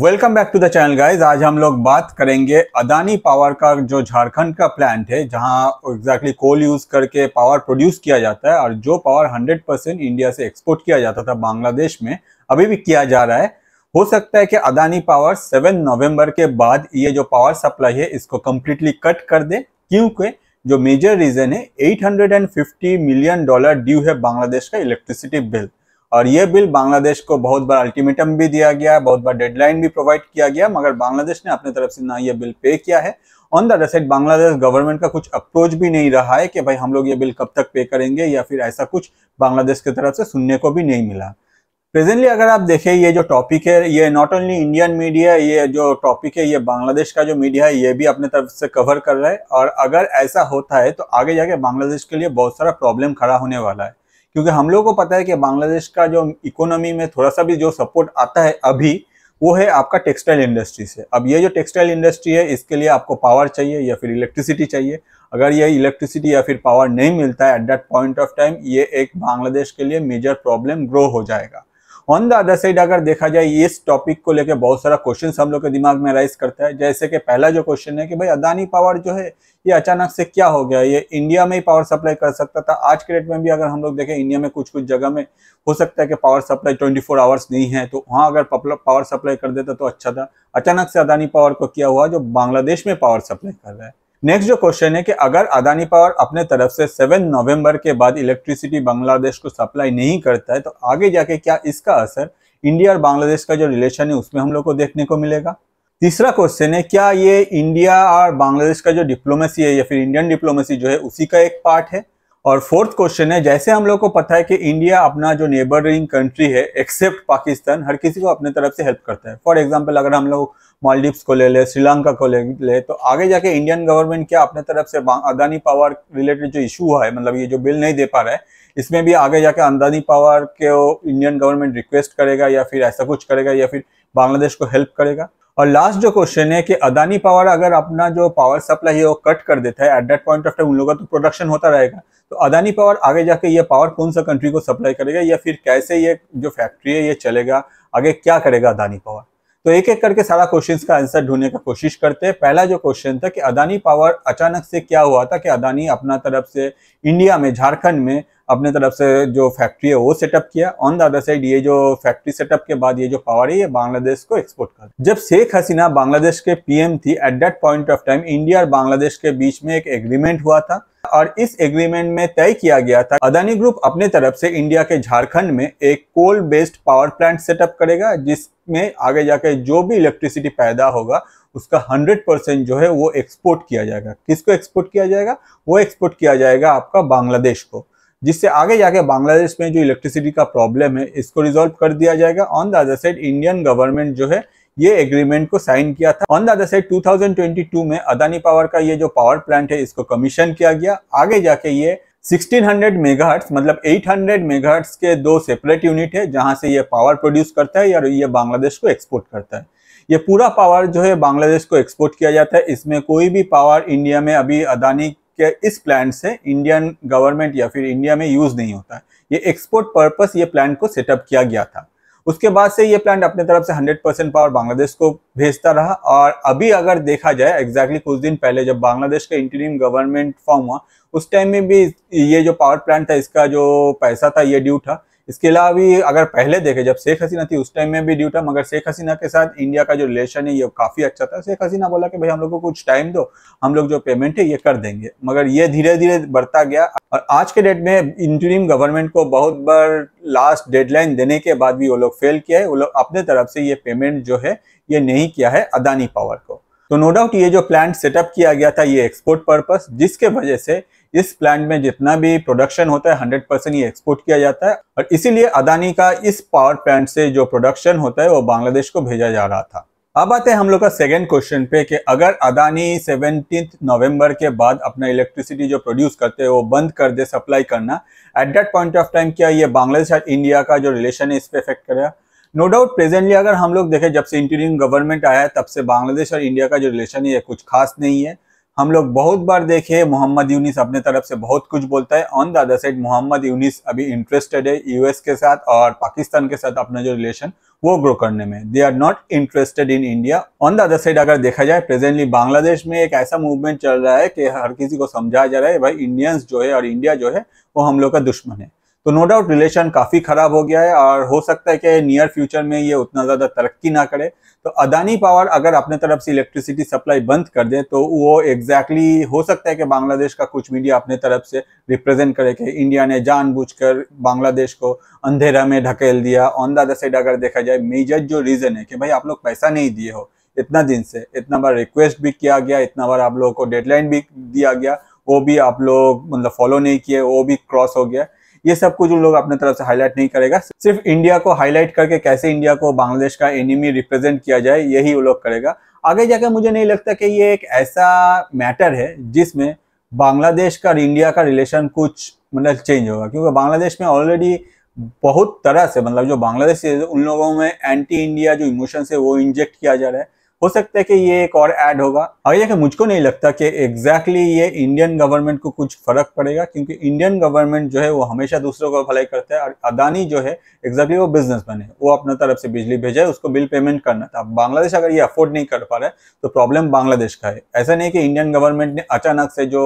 welcome back to the channel guys आज हम लोग बात करेंगे अदानी पावर का जो झारखंड का प्लांट है जहां एग्जैक्टली कोल यूज करके पावर प्रोड्यूस किया जाता है और जो पावर 100 परसेंट इंडिया से एक्सपोर्ट किया जाता था बांग्लादेश में अभी भी किया जा रहा है हो सकता है कि अदानी पावर 7 नवंबर के बाद ये जो पावर सप्लाई है इसको कम्प्लीटली कट कर दे क्योंकि जो मेजर रीजन है एट मिलियन डॉलर ड्यू है बांग्लादेश का इलेक्ट्रिसिटी बिल और ये बिल बांग्लादेश को बहुत बार अल्टीमेटम भी दिया गया बहुत बार डेडलाइन भी प्रोवाइड किया गया मगर बांग्लादेश ने अपने तरफ से ना ये बिल पे किया है on the other side Bangladesh government का कुछ अप्रोच भी नहीं रहा है कि भाई हम लोग ये बिल कब तक पे करेंगे या फिर ऐसा कुछ बांग्लादेश की तरफ से सुनने को भी नहीं मिला प्रेजेंटली अगर आप देखें ये जो टॉपिक है ये नॉट ओनली इंडियन मीडिया ये जो टॉपिक है ये बांग्लादेश का जो मीडिया है ये भी अपने तरफ से कवर कर रहा है और अगर ऐसा होता है तो आगे जाके बांग्लादेश के लिए बहुत सारा प्रॉब्लम खड़ा होने वाला है क्योंकि हम लोग को पता है कि बांग्लादेश का जो इकोनॉमी में थोड़ा सा भी जो सपोर्ट आता है अभी वो है आपका टेक्सटाइल इंडस्ट्री से अब ये जो टेक्सटाइल इंडस्ट्री है इसके लिए आपको पावर चाहिए या फिर इलेक्ट्रिसिटी चाहिए अगर ये इलेक्ट्रिसिटी या फिर पावर नहीं मिलता है at that point of time ये एक बांग्लादेश के लिए मेजर प्रॉब्लम ग्रो हो जाएगा ऑन द अदर साइड अगर देखा जाए इस टॉपिक को लेकर बहुत सारा क्वेश्चन हम लोग के दिमाग में राइज करता है जैसे कि पहला जो क्वेश्चन है कि भाई अदानी पावर जो है ये अचानक से क्या हो गया ये इंडिया में ही पावर सप्लाई कर सकता था आज के डेट में भी अगर हम लोग देखें इंडिया में कुछ कुछ जगह में हो सकता है कि power supply twenty four hours नहीं है तो वहाँ अगर पावर सप्लाई कर देता तो अच्छा था अचानक से अदानी पावर को किया हुआ जो बांग्लादेश में पावर सप्लाई कर रहा है नेक्स्ट जो क्वेश्चन है कि अगर अदानी पावर अपने तरफ से 7 नवंबर के बाद इलेक्ट्रिसिटी बांग्लादेश को सप्लाई नहीं करता है तो आगे जाके क्या इसका असर इंडिया और बांग्लादेश का जो रिलेशन है उसमें हम लोग को देखने को मिलेगा तीसरा क्वेश्चन है क्या ये इंडिया और बांग्लादेश का जो डिप्लोमेसी है या फिर इंडियन डिप्लोमेसी जो है उसी का एक पार्ट है और फोर्थ क्वेश्चन है जैसे हम लोग को पता है कि इंडिया अपना जो नेबरिंग कंट्री है एक्सेप्ट पाकिस्तान हर किसी को अपने तरफ से हेल्प करता है फॉर एग्जाम्पल अगर हम लोग मालदीव्स को ले ले श्रीलंका को ले ले तो आगे जाके इंडियन गवर्नमेंट क्या अपने तरफ से अदानी पावर रिलेटेड जो इशू हुआ है मतलब ये जो बिल नहीं दे पा रहा है इसमें भी आगे जाके अदानी पावर के इंडियन गवर्नमेंट रिक्वेस्ट करेगा या फिर ऐसा कुछ करेगा या फिर बांग्लादेश को हेल्प करेगा और लास्ट जो क्वेश्चन है कि अदानी पावर अगर अपना जो पावर सप्लाई है वो कट कर देता है at that point of time उन लोगों का तो प्रोडक्शन होता रहेगा तो अदानी पावर आगे जाके ये पावर कौन सा कंट्री को सप्लाई करेगा या फिर कैसे ये जो फैक्ट्री है ये चलेगा आगे क्या करेगा अदानी पावर तो एक एक करके सारा क्वेश्चन का आंसर ढूंढने का कोशिश करते हैं पहला जो क्वेश्चन था कि अदानी पावर अचानक से क्या हुआ था कि अदानी अपना तरफ से इंडिया में झारखंड में अपने तरफ से जो फैक्ट्री है वो सेटअप किया ऑन द अदर साइड ये जो फैक्ट्री सेटअप के बाद ये जो पावर है ये बांग्लादेश को एक्सपोर्ट कर जब शेख हसीना बांग्लादेश के पीएम थी at that point of time India और बांग्लादेश के बीच में एक एग्रीमेंट हुआ था और इस एग्रीमेंट में तय किया गया था अदानी ग्रुप अपने तरफ से इंडिया के झारखंड में एक coal based power plant setup करेगा जिसमें आगे जाकर जो भी इलेक्ट्रिसिटी पैदा होगा उसका 100 परसेंट जो है वो एक्सपोर्ट किया जाएगा किसको एक्सपोर्ट किया जाएगा वो एक्सपोर्ट किया जाएगा आपका बांग्लादेश को जिससे आगे जाके बांग्लादेश में जो इलेक्ट्रिसिटी का प्रॉब्लम है इसको रिजोल्व कर दिया जाएगा on the other side Indian government जो है ये एग्रीमेंट को साइन किया था ऑन द अदर साइड 2022 में अदानी पावर का ये जो पावर प्लांट है इसको कमीशन किया गया आगे जाके ये 1600 मेगाहर्ट्स मतलब 800 मेगाहर्ट्स के दो सेपरेट यूनिट है जहां से ये पावर प्रोड्यूस करता है और ये बांग्लादेश को एक्सपोर्ट करता है ये पूरा पावर जो है बांग्लादेश को एक्सपोर्ट किया जाता है इसमें कोई भी पावर इंडिया में अभी अदानी के इस प्लांट से इंडियन गवर्नमेंट या फिर इंडिया में यूज नहीं होता है ये एक्सपोर्ट पर्पस ये प्लांट को सेटअप किया गया था उसके बाद से ये प्लांट अपने तरफ से 100 परसेंट पावर बांग्लादेश को भेजता रहा और अभी अगर देखा जाए एग्जैक्टली कुछ दिन पहले जब बांग्लादेश का इंटरिम गवर्नमेंट फॉर्म हुआ उस टाइम में भी ये जो पावर प्लांट था इसका जो पैसा था ये ड्यू था इसके अलावा भी अगर पहले देखे जब शेख हसीना थी उस टाइम में भी ड्यूटा मगर शेख हसीना के साथ इंडिया का जो रिलेशन है ये काफ़ी अच्छा था शेख हसीना बोला कि भाई हम लोग को कुछ टाइम दो हम लोग जो पेमेंट है ये कर देंगे मगर ये धीरे धीरे बढ़ता गया और आज के डेट में इंटरीम गवर्नमेंट को बहुत बार लास्ट डेडलाइन देने के बाद भी वो लोग फेल किया है वो लोग अपने तरफ से ये पेमेंट जो है ये नहीं किया है अदानी पावर को तो नो डाउट ये जो प्लांट सेटअप किया गया था ये एक्सपोर्ट पर्पस जिसके वजह से इस प्लांट में जितना भी प्रोडक्शन होता है हंड्रेड परसेंट ये एक्सपोर्ट किया जाता है और इसीलिए अदानी का इस पावर प्लांट से जो प्रोडक्शन होता है वो बांग्लादेश को भेजा जा रहा था अब आते हैं हम लोग का सेकेंड क्वेश्चन पे कि अगर अदानी सेवनटीन नवंबर के बाद अपना इलेक्ट्रिसिटी जो प्रोड्यूस करते हैं वो बंद कर दे सप्लाई करना at that point of time क्या ये बांग्लादेश और इंडिया का जो रिलेशन है इस पर इफेक्ट करेगा नो डाउट प्रेजेंटली अगर हम लोग देखें जब से इंटीरियम गवर्नमेंट आया है तब से बांग्लादेश और इंडिया का जो रिलेशन है ये कुछ खास नहीं है हम लोग बहुत बार देखे मोहम्मद यूनिस अपने तरफ से बहुत कुछ बोलता है on the other side Muhammad Yunus अभी इंटरेस्टेड है यूएस के साथ और पाकिस्तान के साथ अपना जो रिलेशन वो ग्रो करने में they are not interested in India on the other side अगर देखा जाए प्रेजेंटली बांग्लादेश में एक ऐसा मूवमेंट चल रहा है कि हर किसी को समझाया जा रहा है भाई इंडियंस जो है और इंडिया जो है वो हम लोग का दुश्मन है तो नो डाउट रिलेशन काफ़ी ख़राब हो गया है और हो सकता है कि नियर फ्यूचर में ये उतना ज़्यादा तरक्की ना करे तो अदानी पावर अगर अपने तरफ से इलेक्ट्रिसिटी सप्लाई बंद कर दे तो वो एग्जैक्टली exactly हो सकता है कि बांग्लादेश का कुछ मीडिया अपने तरफ से रिप्रेजेंट करे कि इंडिया ने जानबूझकर बांग्लादेश को अंधेरा में ढकेल दिया ऑन द अदर साइड अगर देखा जाए मेजर जो रीज़न है कि भाई आप लोग पैसा नहीं दिए हो इतना दिन से इतना बार रिक्वेस्ट भी किया गया इतना बार आप लोगों को डेडलाइन भी दिया गया वो भी आप लोग मतलब फॉलो नहीं किए वो भी क्रॉस हो गया ये सब कुछ उन लोग अपने तरफ से हाईलाइट नहीं करेगा सिर्फ इंडिया को हाईलाइट करके कैसे इंडिया को बांग्लादेश का एनिमी रिप्रेजेंट किया जाए यही वो लोग करेगा आगे जाकर मुझे नहीं लगता कि ये एक ऐसा मैटर है जिसमें बांग्लादेश का इंडिया का रिलेशन कुछ मतलब चेंज होगा क्योंकि बांग्लादेश में ऑलरेडी बहुत तरह से मतलब जो बांग्लादेश उन लोगों में एंटी इंडिया जो इमोशन है वो इंजेक्ट किया जा रहा है हो सकता है कि ये एक और ऐड होगा और हाँ, ये मुझको नहीं लगता कि एग्जैक्टली exactly ये इंडियन गवर्नमेंट को कुछ फर्क पड़ेगा क्योंकि इंडियन गवर्नमेंट जो है वो हमेशा दूसरों को भलाई करता है और अदानी जो है एग्जैक्टली exactly वो बिजनेसमैन है वो अपना तरफ से बिजली भेजा है उसको बिल पेमेंट करना था तो बांग्लादेश अगर ये अफोर्ड नहीं कर पा रहा है तो प्रॉब्लम बांग्लादेश का है ऐसा नहीं कि इंडियन गवर्नमेंट ने अचानक से जो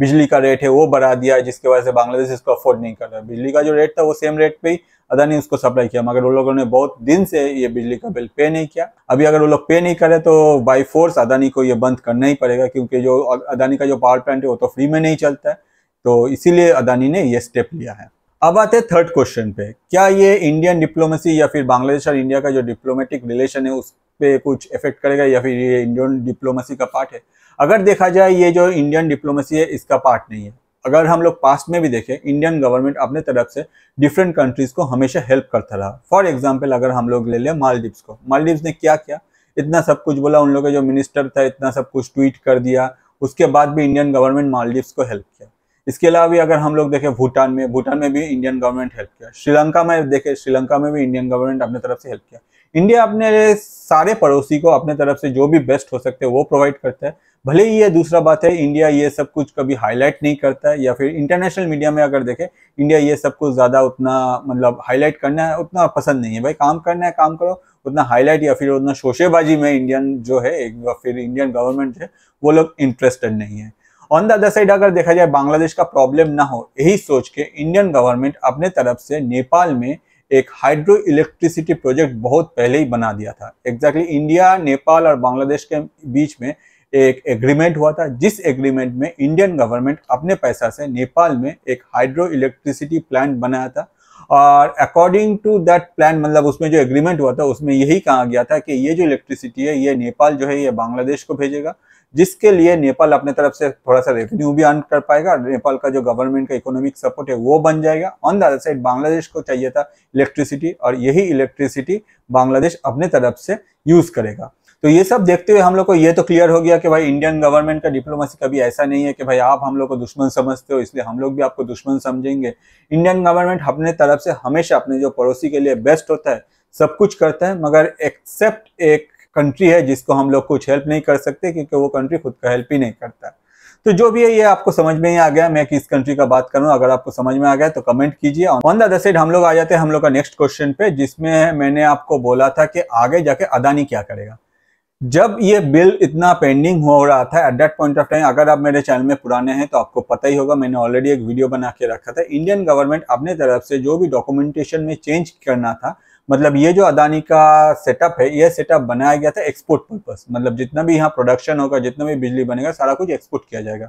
बिजली का रेट है वो बढ़ा दिया जिसकी वजह से बांग्लादेश इसको अफोर्ड नहीं कर रहा बिजली का जो रेट था वो सेम रेट पे ही अदानी उसको सप्लाई किया मगर उन लोगों ने बहुत दिन से ये बिजली का बिल पे नहीं किया अभी अगर वो लोग पे नहीं करे तो बाई फोर्स अदानी को ये बंद करना ही पड़ेगा क्योंकि जो अदानी का जो पावर प्लांट है वो तो फ्री में नहीं चलता है तो इसीलिए अदानी ने ये स्टेप लिया है अब आते हैं थर्ड क्वेश्चन पे क्या ये इंडियन डिप्लोमेसी या फिर बांग्लादेश और इंडिया का जो डिप्लोमेटिक रिलेशन है उस पे कुछ इफेक्ट करेगा या फिर ये इंडियन डिप्लोमेसी का पार्ट है अगर देखा जाए ये जो इंडियन डिप्लोमेसी है इसका पार्ट नहीं है अगर हम लोग पास्ट में भी देखें इंडियन गवर्नमेंट अपने तरफ से डिफरेंट कंट्रीज़ को हमेशा हेल्प करता रहा फॉर एग्जाम्पल अगर हम लोग ले लें मालदीव्स को मालदीव्स ने क्या किया इतना सब कुछ बोला उन लोग का जो मिनिस्टर था इतना सब कुछ ट्वीट कर दिया उसके बाद भी इंडियन गवर्नमेंट मालदीव्स को हेल्प किया इसके अलावा भी अगर हम लोग देखें भूटान में भूटान में भी इंडियन गवर्नमेंट हेल्प किया श्रीलंका में देखें श्रीलंका में भी इंडियन गवर्नमेंट अपने तरफ से हेल्प किया इंडिया अपने सारे पड़ोसी को अपने तरफ से जो भी बेस्ट हो सकते हैं वो प्रोवाइड करता है भले ही ये दूसरा बात है इंडिया ये सब कुछ कभी हाईलाइट नहीं करता है या फिर इंटरनेशनल मीडिया में अगर देखें इंडिया ये सब कुछ ज़्यादा उतना मतलब हाईलाइट करना है उतना पसंद नहीं है भाई काम करना है काम करो उतना हाईलाइट या फिर उतना शोशेबाजी में इंडियन जो है एक फिर इंडियन गवर्नमेंट है वो लोग इंटरेस्टेड नहीं है ऑन द अदर साइड अगर देखा जाए बांग्लादेश का प्रॉब्लम ना हो यही सोच के इंडियन गवर्नमेंट अपने तरफ से नेपाल में एक हाइड्रो इलेक्ट्रिसिटी प्रोजेक्ट बहुत पहले ही बना दिया था एग्जैक्टली exactly इंडिया नेपाल और बांग्लादेश के बीच में एक एग्रीमेंट हुआ था जिस एग्रीमेंट में इंडियन गवर्नमेंट अपने पैसा से नेपाल में एक हाइड्रो इलेक्ट्रिसिटी प्लांट बनाया था और अकॉर्डिंग टू दैट प्लान मतलब उसमें जो एग्रीमेंट हुआ था उसमें यही कहा गया था कि ये जो इलेक्ट्रिसिटी है ये नेपाल जो है ये बांग्लादेश को भेजेगा जिसके लिए नेपाल अपने तरफ से थोड़ा सा रेवेन्यू भी अर्न कर पाएगा नेपाल का जो गवर्नमेंट का इकोनॉमिक सपोर्ट है वो बन जाएगा on the other side Bangladesh को चाहिए था इलेक्ट्रिसिटी और यही इलेक्ट्रिसिटी बांग्लादेश अपने तरफ से यूज करेगा तो ये सब देखते हुए हम लोग को ये तो क्लियर हो गया कि भाई इंडियन गवर्नमेंट का डिप्लोमेसी कभी ऐसा नहीं है कि भाई आप हम लोग को दुश्मन समझते हो इसलिए हम लोग भी आपको दुश्मन समझेंगे इंडियन गवर्नमेंट अपने तरफ से हमेशा अपने जो पड़ोसी के लिए बेस्ट होता है सब कुछ करता है मगर एक्सेप्ट एक कंट्री है जिसको हम लोग कुछ हेल्प नहीं कर सकते क्योंकि वो कंट्री खुद का हेल्प ही नहीं करता तो जो भी है ये आपको समझ में ही आ गया मैं किस कंट्री का बात करूँ अगर आपको समझ में आ गया तो कमेंट कीजिए ऑन द अदर साइड हम लोग आ जाते हैं हम लोग का नेक्स्ट क्वेश्चन पे जिसमें मैंने आपको बोला था कि आगे जाके अदानी क्या करेगा जब ये बिल इतना पेंडिंग हो रहा था at that point of time अगर आप मेरे चैनल में पुराने हैं तो आपको पता ही होगा मैंने ऑलरेडी एक वीडियो बना के रखा था इंडियन गवर्नमेंट अपने तरफ से जो भी डॉक्यूमेंटेशन में चेंज करना था मतलब ये जो अदानी का सेटअप है ये सेटअप बनाया गया था एक्सपोर्ट पर्पज मतलब जितना भी यहाँ प्रोडक्शन होगा जितना भी बिजली बनेगा सारा कुछ एक्सपोर्ट किया जाएगा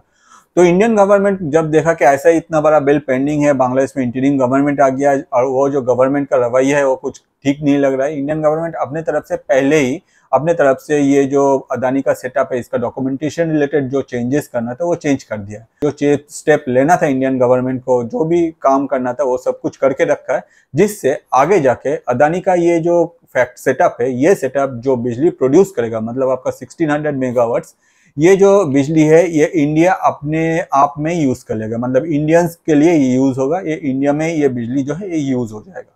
तो इंडियन गवर्नमेंट जब देखा कि ऐसा ही इतना बड़ा बिल पेंडिंग है बांग्लादेश में इंटरिम गवर्नमेंट आ गया और वो जो गवर्नमेंट का रवैया है वो कुछ ठीक नहीं लग रहा है इंडियन गवर्नमेंट अपने तरफ से पहले ही अपने तरफ से ये जो अदानी का सेटअप है इसका डॉक्यूमेंटेशन रिलेटेड जो चेंजेस करना था वो चेंज कर दिया जो स्टेप लेना था इंडियन गवर्नमेंट को जो भी काम करना था वो सब कुछ करके रखा है जिससे आगे जाके अदानी का ये जो फैक्ट सेटअप है ये सेटअप जो बिजली प्रोड्यूस करेगा मतलब आपका सिक्सटीन मेगावाट्स ये जो बिजली है ये इंडिया अपने आप में यूज़ कर लेगा मतलब इंडियंस के लिए यूज़ होगा ये इंडिया में ये बिजली जो है ये यूज़ हो जाएगा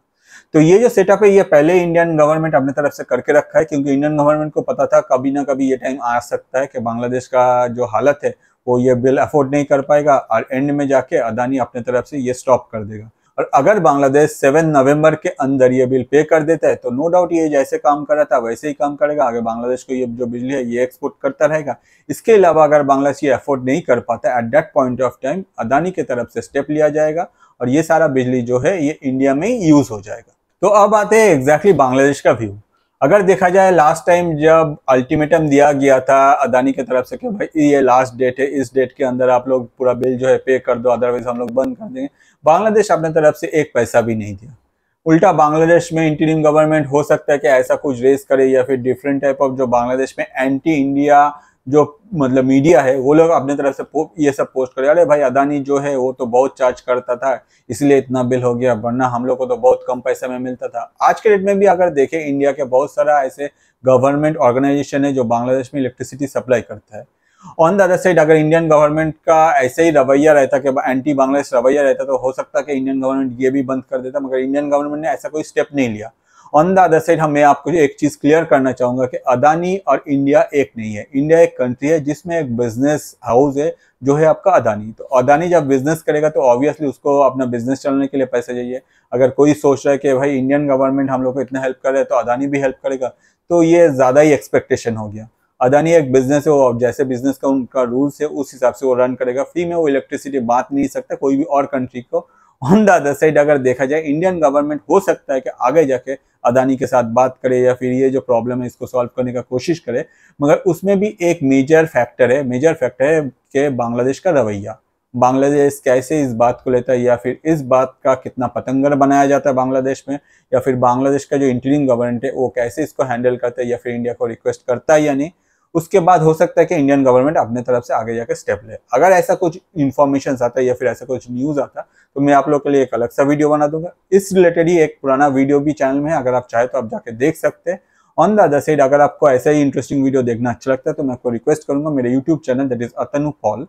तो ये जो सेटअप है ये पहले इंडियन गवर्नमेंट अपने तरफ से करके रखा है क्योंकि इंडियन गवर्नमेंट को पता था कभी ना कभी ये टाइम आ सकता है कि बांग्लादेश का जो हालत है वो ये बिल अफोर्ड नहीं कर पाएगा और एंड में जाके अदानी अपने तरफ से ये स्टॉप कर देगा और अगर बांग्लादेश 7 नवंबर के अंदर ये बिल पे कर देता है तो नो डाउट ये जैसे काम कर रहा था वैसे ही काम करेगा अगर बांग्लादेश को ये जो बिजली है ये एक्सपोर्ट करता रहेगा इसके अलावा अगर बांग्लादेश ये अफोर्ड नहीं कर पाता at that point of time Adani की तरफ से स्टेप लिया जाएगा और ये सारा बिजली जो है ये इंडिया में यूज हो जाएगा तो अब आते हैं एग्जैक्टली बांग्लादेश का व्यू अगर देखा जाए लास्ट टाइम जब अल्टीमेटम दिया गया था अदानी की तरफ से कि भाई ये लास्ट डेट है इस डेट के अंदर आप लोग पूरा बिल जो है पे कर दो अदरवाइज हम लोग बंद कर देंगे बांग्लादेश अपने तरफ से एक पैसा भी नहीं दिया उल्टा बांग्लादेश में इंटीरियम गवर्नमेंट हो सकता है कि ऐसा कुछ रेस करे या फिर डिफरेंट टाइप ऑफ जो बांग्लादेश में एंटी इंडिया जो मतलब मीडिया है वो लोग अपने तरफ से ये सब पोस्ट करे अरे भाई अदानी जो है वो तो बहुत चार्ज करता था इसलिए इतना बिल हो गया वरना हम लोग को तो बहुत कम पैसे में मिलता था आज के डेट में भी अगर देखें इंडिया के बहुत सारा ऐसे गवर्नमेंट ऑर्गेनाइजेशन है जो बांग्लादेश में इलेक्ट्रिसिटी सप्लाई करता है ऑन द अदर साइड अगर इंडियन गवर्नमेंट का ऐसे ही रवैया रहता कि एंटी बांग्लादेश रवैया रहता तो हो सकता है कि इंडियन गवर्नमेंट ये भी बंद कर देता मगर इंडियन गवर्नमेंट ने ऐसा कोई स्टेप नहीं लिया ऑन द अदर साइड हम मैं आपको एक चीज़ क्लियर करना चाहूंगा कि अदानी और इंडिया एक नहीं है इंडिया एक कंट्री है जिसमें एक बिजनेस हाउस है जो है आपका अदानी तो अदानी जब बिजनेस करेगा तो ऑब्वियसली उसको अपना बिजनेस चलाने के लिए पैसे चाहिए अगर कोई सोच रहा है कि भाई इंडियन गवर्नमेंट हम लोग को इतना हेल्प कर रहा है तो अदानी भी हेल्प करेगा तो ये ज़्यादा ही एक्सपेक्टेशन हो गया अदानी एक बिजनेस है वो जैसे बिजनेस का उनका रूल्स है उस हिसाब से वो रन करेगा फ्री में वो इलेक्ट्रिसिटी बांट नहीं सकता कोई भी और कंट्री को ऑन द अदर साइड अगर देखा जाए इंडियन गवर्नमेंट हो सकता है कि आगे जाके अदानी के साथ बात करे या फिर ये जो प्रॉब्लम है इसको सॉल्व करने का कोशिश करे मगर उसमें भी एक मेजर फैक्टर है मेजर फैक्टर है कि बांग्लादेश का रवैया बांग्लादेश कैसे इस बात को लेता है या फिर इस बात का कितना पतंगर बनाया जाता है बांग्लादेश में या फिर बांग्लादेश का जो इंटरिंग गवर्नमेंट है वो कैसे इसको हैंडल करता है या फिर इंडिया को रिक्वेस्ट करता है या नहीं उसके बाद हो सकता है कि इंडियन गवर्नमेंट अपने तरफ से आगे जाकर स्टेप ले अगर ऐसा कुछ इन्फॉर्मेशन आता है या फिर ऐसा कुछ न्यूज़ आता तो मैं आप लोग के लिए एक अलग सा वीडियो बना दूंगा इस रिलेटेड ही एक पुराना वीडियो भी चैनल में है अगर आप चाहे तो आप जाके देख सकते हैं ऑन द अदर साइड अगर आपको ऐसा ही इंटरेस्टिंग वीडियो देखना अच्छा लगता है तो मैं आपको रिक्वेस्ट करूंगा मेरे YouTube channel that is Atanu Paul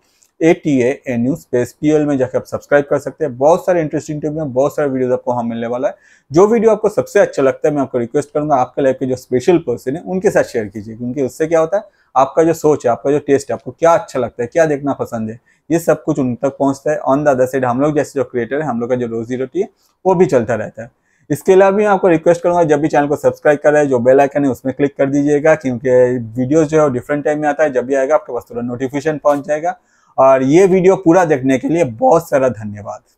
A T A N U space P L में जाकर आप सब्सक्राइब कर सकते हैं बहुत सारे इंटरेस्टिंग टिप में बहुत सारे वीडियो आपको वहाँ मिलने वाला है जो वीडियो आपको सबसे अच्छा लगता है मैं आपको रिक्वेस्ट करूंगा आपके लाइफ के जो स्पेशल पर्सन है उनके साथ शेयर कीजिए क्योंकि उससे क्या होता है आपका जो सोच है आपका जो टेस्ट है आपको क्या अच्छा लगता है क्या देखना पसंद है ये सब कुछ उन तक पहुंचता है ऑन द अदर साइड हम लोग जैसे जो क्रिएटर है हम लोग का जो रोजी रोटी है वो भी चलता रहता है इसके अलावा भी मैं आपको रिक्वेस्ट करूंगा जब भी चैनल को सब्सक्राइब करें जो बेल आइकन है उसमें क्लिक कर दीजिएगा क्योंकि वीडियोस जो है डिफरेंट टाइम में आता है जब भी आएगा आपके पास थोड़ा नोटिफिकेशन पहुंच जाएगा और ये वीडियो पूरा देखने के लिए बहुत सारा धन्यवाद